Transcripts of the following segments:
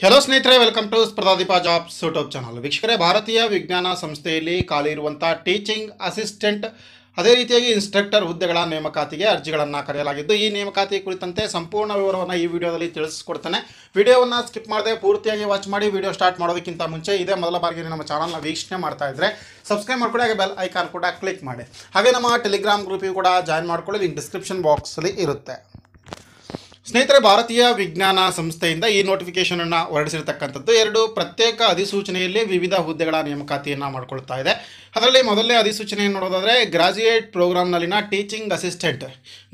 hello ಸ್ನೇಹಿತರೆ welcome to Spardhadeepa jobs YouTube channel ವೀಕ್ಷಕರೇ ಭಾರತೀಯ ವಿಜ್ಞಾನ ಸಂಸ್ಥೆಯಲ್ಲಿ ಖಾಲಿ ಇರುವಂಥ ಟೀಚಿಂಗ್ ಅಸಿಸ್ಟೆಂಟ್ ಅದೇ ರೀತಿಯಾಗಿ ಇನ್ಸ್ಟ್ರಕ್ಟರ್ ಹುದ್ದೆಗಳ ನೇಮಕಾತಿಗೆ ಅರ್ಜಿಗಳನ್ನು ಕರೆಯಲಾಗಿದ್ದು ಈ ನೇಮಕಾತಿ ಕುರಿತಂತೆ ಸಂಪೂರ್ಣ ವಿವರವನ್ನು ಈ ವಿಡಿಯೋದಲ್ಲಿ ತಿಳಿಸ್ಕೊಡ್ತೇನೆ ವಿಡಿಯೋವನ್ನು ಸ್ಕಿಪ್ ಮಾಡದೆ ಪೂರ್ತಿಯಾಗಿ ವಾಚ್ ಮಾಡಿ ವಿಡಿಯೋ ಸ್ಟಾರ್ಟ್ ಮಾಡೋದಕ್ಕಿಂತ ಮುಂಚೆ ಇದೇ ಮೊದಲ ಬಾರಿಗೆ ನಮ್ಮ ಚಾನಲ್ನ ವೀಕ್ಷಣೆ ಮಾಡ್ತಾ ಇದ್ದರೆ ಸಬ್ಸ್ಕ್ರೈಬ್ ಮಾಡಿಕೊಡಿ ಹಾಗೆ ಬೆಲ್ ಐಕಾನ್ ಕೂಡ ಕ್ಲಿಕ್ ಮಾಡಿ ಹಾಗೆ ನಮ್ಮ ಟೆಲಿಗ್ರಾಮ್ ಗ್ರೂಪಿಗೂ ಕೂಡ ಜಾಯಿನ್ ಮಾಡ್ಕೊಳ್ಳಿ ಲಿಂಕ್ ಡಿಸ್ಕ್ರಿಪ್ಷನ್ ಬಾಕ್ಸಲ್ಲಿ ಇರುತ್ತೆ ಸ್ನೇಹಿತರೆ ಭಾರತೀಯ ವಿಜ್ಞಾನ ಸಂಸ್ಥೆಯಿಂದ ಈ ನೋಟಿಫಿಕೇಷನನ್ನು ಹೊರಡಿಸಿರ್ತಕ್ಕಂಥದ್ದು ಎರಡು ಪ್ರತ್ಯೇಕ ಅಧಿಸೂಚನೆಯಲ್ಲಿ ವಿವಿಧ ಹುದ್ದೆಗಳ ನೇಮಕಾತಿಯನ್ನು ಮಾಡಿಕೊಳ್ತಾ ಇದೆ ಅದರಲ್ಲಿ ಮೊದಲನೇ ಅಧಿಸೂಚನೆಯನ್ನು ನೋಡೋದಾದರೆ ಗ್ರಾಜ್ಯುಯೇಟ್ ಪ್ರೋಗ್ರಾಮ್ನಲ್ಲಿನ ಟೀಚಿಂಗ್ ಅಸಿಸ್ಟೆಂಟ್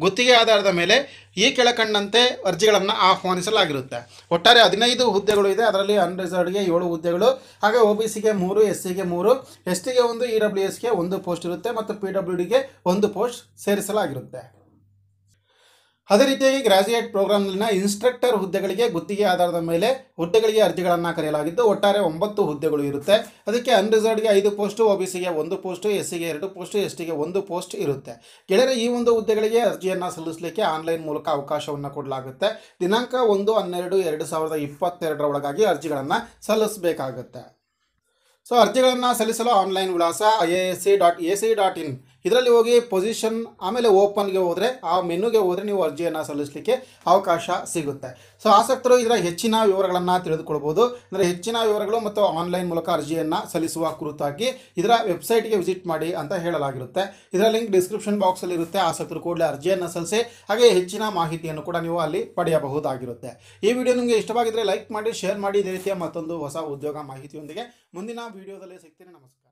ಗುತ್ತಿಗೆ ಆಧಾರದ ಮೇಲೆ ಈ ಕೆಳಕಂಡಂತೆ ಅರ್ಜಿಗಳನ್ನು ಆಹ್ವಾನಿಸಲಾಗಿರುತ್ತೆ ಒಟ್ಟಾರೆ ಹದಿನೈದು ಹುದ್ದೆಗಳು ಇದೆ ಅದರಲ್ಲಿ ಅನ್ರಿಸರ್ವ್ಡ್ಗೆ ಏಳು ಹುದ್ದೆಗಳು ಹಾಗೆ ಒ ಬಿ ಸಿಗೆ ಮೂರು ಎಸ್ ಸಿಗೆ ಮೂರು ಎಸ್ ಟಿಗೆ ಒಂದು ಇ e ಡಬ್ಲ್ಯೂ ಎಸ್ಗೆ ಒಂದು ಪೋಸ್ಟ್ ಇರುತ್ತೆ ಮತ್ತು ಪಿ ಡಬ್ಲ್ಯೂ ಡಿಗೆ ಒಂದು ಪೋಸ್ಟ್ ಸೇರಿಸಲಾಗಿರುತ್ತೆ ಅದೇ ರೀತಿಯಾಗಿ ಗ್ರಾಜ್ಯುಯೇಟ್ ಪ್ರೋಗ್ರಾಂನಲ್ಲಿನ ಇನ್ಸ್ಟ್ರಕ್ಟರ್ ಹುದ್ದೆಗಳಿಗೆ ಗುತ್ತಿಗೆ ಆಧಾರದ ಮೇಲೆ ಹುದ್ದೆಗಳಿಗೆ ಅರ್ಜಿಗಳನ್ನು ಕರೆಯಲಾಗಿದ್ದು ಒಟ್ಟಾರೆ ಒಂಬತ್ತು ಹುದ್ದೆಗಳು ಇರುತ್ತೆ ಅದಕ್ಕೆ ಅನ್ರಿಸರ್ವ್ಡ್ಗೆ ಐದು ಪೋಸ್ಟು ಒ ಬಿ ಒಂದು ಪೋಸ್ಟು ಎಸ್ ಸಿಗೆ ಎರಡು ಪೋಸ್ಟು ಎಸ್ ಟಿಗೆ ಒಂದು ಪೋಸ್ಟ್ ಇರುತ್ತೆ ಗೆಳೆಯರೆ ಈ ಒಂದು ಹುದ್ದೆಗಳಿಗೆ ಅರ್ಜಿಯನ್ನು ಸಲ್ಲಿಸಲಿಕ್ಕೆ ಆನ್ಲೈನ್ ಮೂಲಕ ಅವಕಾಶವನ್ನು ಕೊಡಲಾಗುತ್ತೆ ದಿನಾಂಕ ಒಂದು ಹನ್ನೆರಡು ಎರಡು ಸಾವಿರದ ಇಪ್ಪತ್ತೆರಡರ ಒಳಗಾಗಿ ಅರ್ಜಿಗಳನ್ನು ಸಲ್ಲಿಸಬೇಕಾಗುತ್ತೆ ಸೊ ಅರ್ಜಿಗಳನ್ನು ಸಲ್ಲಿಸಲು ಆನ್ಲೈನ್ ವಿಳಾಸ I A S C dot A C dot in ಇದರಲ್ಲಿ ಹೋಗಿ ಪೊಸಿಷನ್ ಆಮೇಲೆ ಓಪನ್ಗೆ ಹೋದರೆ ಆ ಮೆನುಗೆ ಹೋದರೆ ನೀವು ಅರ್ಜಿಯನ್ನು ಸಲ್ಲಿಸಲಿಕ್ಕೆ ಅವಕಾಶ ಸಿಗುತ್ತೆ ಸೊ ಆಸಕ್ತರು ಇದರ ಹೆಚ್ಚಿನ ವಿವರಗಳನ್ನು ತಿಳಿದುಕೊಳ್ಬೋದು ಅಂದರೆ ಹೆಚ್ಚಿನ ವಿವರಗಳು ಮತ್ತು ಆನ್ಲೈನ್ ಮೂಲಕ ಅರ್ಜಿಯನ್ನು ಸಲ್ಲಿಸುವ ಕುರಿತಾಗಿ ಇದರ ವೆಬ್ಸೈಟ್ಗೆ ವಿಸಿಟ್ ಮಾಡಿ ಅಂತ ಹೇಳಲಾಗಿರುತ್ತೆ ಇದರ ಲಿಂಕ್ ಡಿಸ್ಕ್ರಿಪ್ಷನ್ ಬಾಕ್ಸಲ್ಲಿ ಇರುತ್ತೆ ಆಸಕ್ತರು ಕೂಡಲೇ ಅರ್ಜಿಯನ್ನು ಸಲ್ಲಿಸಿ ಹಾಗೆ ಹೆಚ್ಚಿನ ಮಾಹಿತಿಯನ್ನು ಕೂಡ ನೀವು ಅಲ್ಲಿ ಪಡೆಯಬಹುದಾಗಿರುತ್ತೆ ಈ ವಿಡಿಯೋ ನಿಮಗೆ ಇಷ್ಟವಾಗಿದ್ದರೆ ಲೈಕ್ ಮಾಡಿ ಶೇರ್ ಮಾಡಿ ಇದೇ ರೀತಿಯ ಮತ್ತೊಂದು ಹೊಸ ಉದ್ಯೋಗ ಮಾಹಿತಿಯೊಂದಿಗೆ ಮುಂದಿನ ವಿಡಿಯೋದಲ್ಲಿ ಸಿಗ್ತೀನಿ ನಮಸ್ಕಾರ